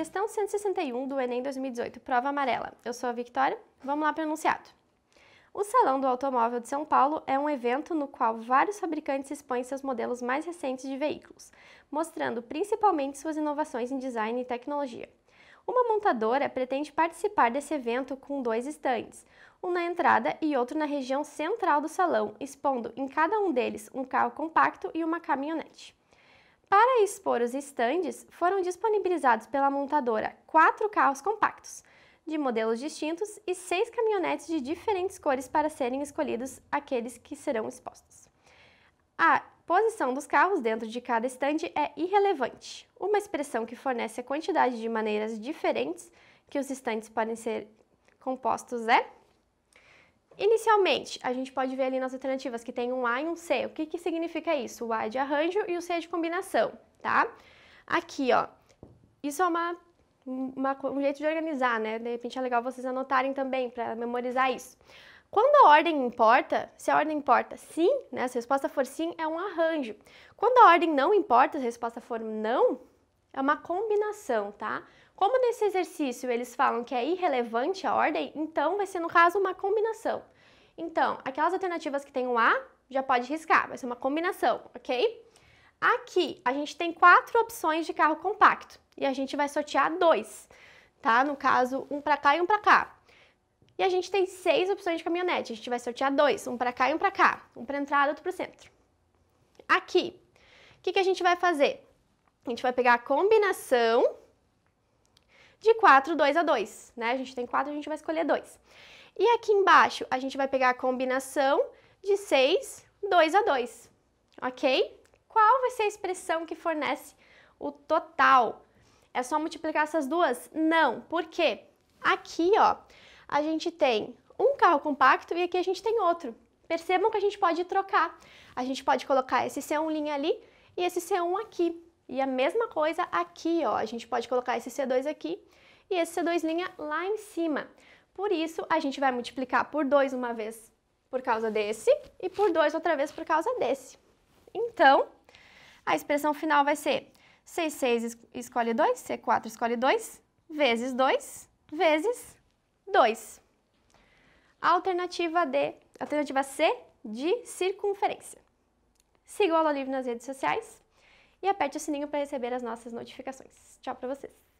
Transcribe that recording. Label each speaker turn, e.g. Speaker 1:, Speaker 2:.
Speaker 1: Questão 161 do Enem 2018, prova amarela. Eu sou a Victoria, vamos lá para o enunciado. O Salão do Automóvel de São Paulo é um evento no qual vários fabricantes expõem seus modelos mais recentes de veículos, mostrando principalmente suas inovações em design e tecnologia. Uma montadora pretende participar desse evento com dois estandes, um na entrada e outro na região central do salão, expondo em cada um deles um carro compacto e uma caminhonete. Para expor os estandes, foram disponibilizados pela montadora quatro carros compactos, de modelos distintos e seis caminhonetes de diferentes cores para serem escolhidos aqueles que serão expostos. A posição dos carros dentro de cada estande é irrelevante, uma expressão que fornece a quantidade de maneiras diferentes que os estandes podem ser compostos é Inicialmente, a gente pode ver ali nas alternativas que tem um A e um C. O que, que significa isso? O A é de arranjo e o C é de combinação, tá? Aqui, ó, isso é uma, uma um jeito de organizar, né? De repente é legal vocês anotarem também para memorizar isso. Quando a ordem importa, se a ordem importa sim, né, se a resposta for sim, é um arranjo. Quando a ordem não importa, se a resposta for não, é uma combinação, tá? Como nesse exercício eles falam que é irrelevante a ordem, então vai ser, no caso, uma combinação. Então, aquelas alternativas que tem um A, já pode riscar, vai ser uma combinação, ok? Aqui, a gente tem quatro opções de carro compacto e a gente vai sortear dois, tá? No caso, um para cá e um para cá. E a gente tem seis opções de caminhonete, a gente vai sortear dois, um para cá e um para cá, um para entrada, e outro para o centro. Aqui, o que, que a gente vai fazer? A gente vai pegar a combinação de quatro dois a dois, né? A gente tem quatro, a gente vai escolher dois. E aqui embaixo a gente vai pegar a combinação de 6, 2 a 2, ok? Qual vai ser a expressão que fornece o total? É só multiplicar essas duas? Não, por quê? Aqui, ó, a gente tem um carro compacto e aqui a gente tem outro. Percebam que a gente pode trocar. A gente pode colocar esse C1' ali e esse C1 aqui. E a mesma coisa aqui, ó, a gente pode colocar esse C2 aqui e esse C2' lá em cima. Por isso, a gente vai multiplicar por 2 uma vez por causa desse e por 2 outra vez por causa desse. Então, a expressão final vai ser 6, 6 escolhe 2, C4 escolhe 2, vezes 2, vezes 2. Alternativa, D, alternativa C de circunferência. Siga o Aula Livre nas redes sociais e aperte o sininho para receber as nossas notificações. Tchau para vocês!